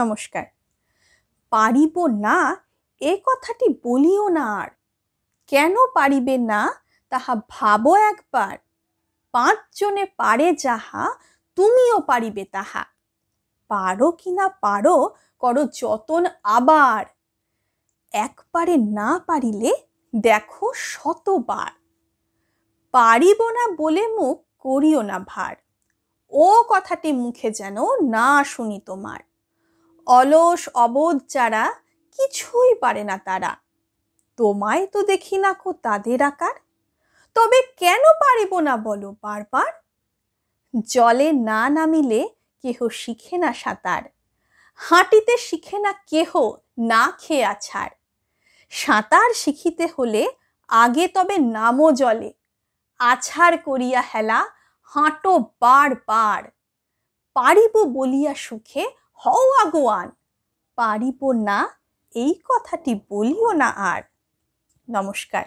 নমস্কার পারিব না এ কথাটি বলিও না আর কেন পারিবে না তাহা ভাবো একবার পাঁচজনে পারে যাহা তুমিও পারিবে তাহা পারো কি না পারো করো যতন আবার একবারে না পারিলে দেখো শতবার পারিব না বলে মুখ করিও না ভার ও কথাটি মুখে যেন না শুনি তোমার অলস অবোধ যারা কিছুই পারে না তারা তোমায় তো দেখি না কো তাদের আকার তবে কেন পারিব না বলো বারবার জলে না নামিলে কেহ শিখে না সাঁতার হাঁটিতে শিখে না কেহ না খেয়ে আছাড় সাঁতার শিখিতে হলে আগে তবে নামো জলে আছাড় করিয়া হেলা হাঁটো বার বার পারিব বলিয়া সুখে হও আগোয়ান পারিব না এই কথাটি বলিও না আর নমস্কার